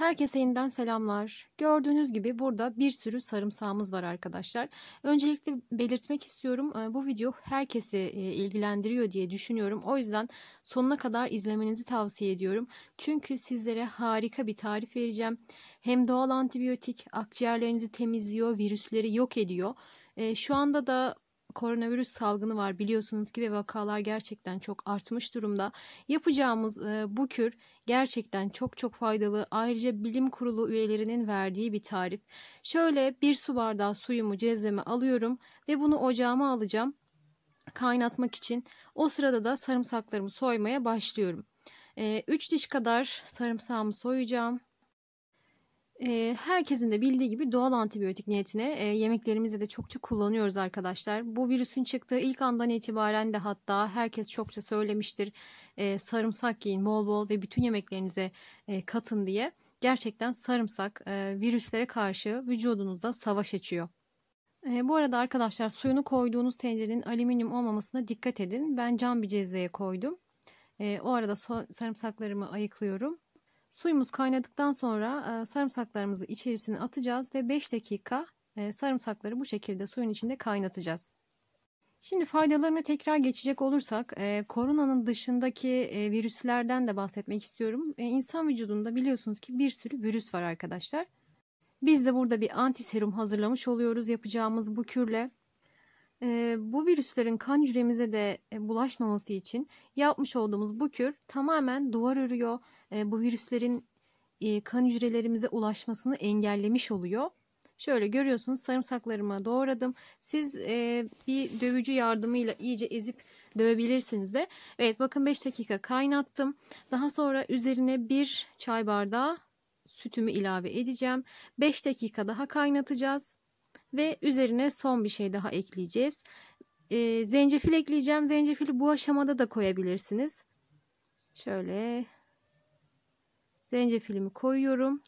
Herkese yeniden selamlar. Gördüğünüz gibi burada bir sürü sarımsağımız var arkadaşlar. Öncelikle belirtmek istiyorum e, bu video herkesi e, ilgilendiriyor diye düşünüyorum. O yüzden sonuna kadar izlemenizi tavsiye ediyorum. Çünkü sizlere harika bir tarif vereceğim. Hem doğal antibiyotik akciğerlerinizi temizliyor, virüsleri yok ediyor. E, şu anda da koronavirüs salgını var biliyorsunuz ki ve vakalar gerçekten çok artmış durumda. Yapacağımız e, bu kür gerçekten çok çok faydalı. Ayrıca bilim kurulu üyelerinin verdiği bir tarif. Şöyle bir su bardağı suyumu cezveme alıyorum ve bunu ocağıma alacağım kaynatmak için. O sırada da sarımsaklarımı soymaya başlıyorum. 3 e, diş kadar sarımsağımı soyacağım. E, herkesin de bildiği gibi doğal antibiyotik niyetine e, yemeklerimizde de çokça kullanıyoruz arkadaşlar. Bu virüsün çıktığı ilk andan itibaren de hatta herkes çokça söylemiştir e, sarımsak yiyin bol bol ve bütün yemeklerinize e, katın diye. Gerçekten sarımsak e, virüslere karşı vücudunuzda savaş açıyor. E, bu arada arkadaşlar suyunu koyduğunuz tencerenin alüminyum olmamasına dikkat edin. Ben cam bir cezveye koydum. E, o arada so sarımsaklarımı ayıklıyorum. Suyumuz kaynadıktan sonra e, sarımsaklarımızı içerisine atacağız ve 5 dakika e, sarımsakları bu şekilde suyun içinde kaynatacağız. Şimdi faydalarına tekrar geçecek olursak e, koronanın dışındaki virüslerden de bahsetmek istiyorum. İnsan vücudunda biliyorsunuz ki bir sürü virüs var arkadaşlar. Biz de burada bir antiserum hazırlamış oluyoruz yapacağımız bu kürle. bu virüslerin kan hücremize de bulaşmaması için yapmış olduğumuz bu kür tamamen duvar örüyor e, bu virüslerin e, kan hücrelerimize ulaşmasını engellemiş oluyor. Şöyle görüyorsunuz sarımsaklarımı doğradım. Siz e, bir dövücü yardımıyla iyice ezip dövebilirsiniz de. Evet bakın 5 dakika kaynattım. Daha sonra üzerine bir çay bardağı sütümü ilave edeceğim. 5 dakika daha kaynatacağız. Ve üzerine son bir şey daha ekleyeceğiz. E, zencefil ekleyeceğim. Zencefili bu aşamada da koyabilirsiniz. Şöyle Zencefilimi koyuyorum.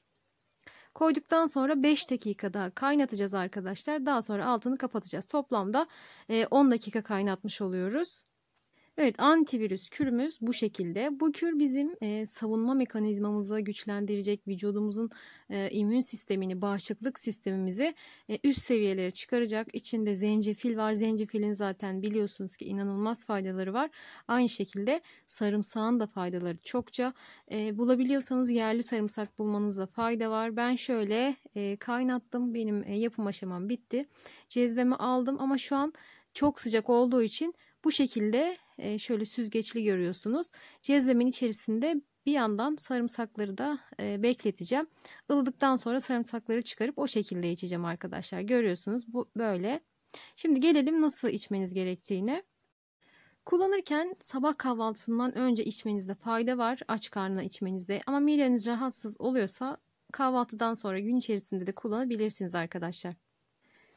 Koyduktan sonra 5 dakika daha kaynatacağız arkadaşlar. Daha sonra altını kapatacağız. Toplamda 10 e, dakika kaynatmış oluyoruz. Evet antivirüs kürümüz bu şekilde. Bu kür bizim e, savunma mekanizmamızı güçlendirecek vücudumuzun e, immün sistemini, bağışıklık sistemimizi e, üst seviyelere çıkaracak. İçinde zencefil var. Zencefilin zaten biliyorsunuz ki inanılmaz faydaları var. Aynı şekilde sarımsağın da faydaları çokça. E, bulabiliyorsanız yerli sarımsak bulmanızda fayda var. Ben şöyle e, kaynattım. Benim e, yapım aşamam bitti. Cezvemi aldım ama şu an çok sıcak olduğu için bu şekilde e, şöyle süzgeçli görüyorsunuz. Cezvemin içerisinde bir yandan sarımsakları da e, bekleteceğim. Ilıdıktan sonra sarımsakları çıkarıp o şekilde içeceğim arkadaşlar. Görüyorsunuz bu böyle. Şimdi gelelim nasıl içmeniz gerektiğine. Kullanırken sabah kahvaltısından önce içmenizde fayda var aç karnına içmenizde ama mideniz rahatsız oluyorsa kahvaltıdan sonra gün içerisinde de kullanabilirsiniz arkadaşlar.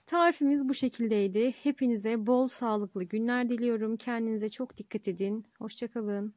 Tarifimiz bu şekildeydi. Hepinize bol sağlıklı günler diliyorum. Kendinize çok dikkat edin. Hoşçakalın.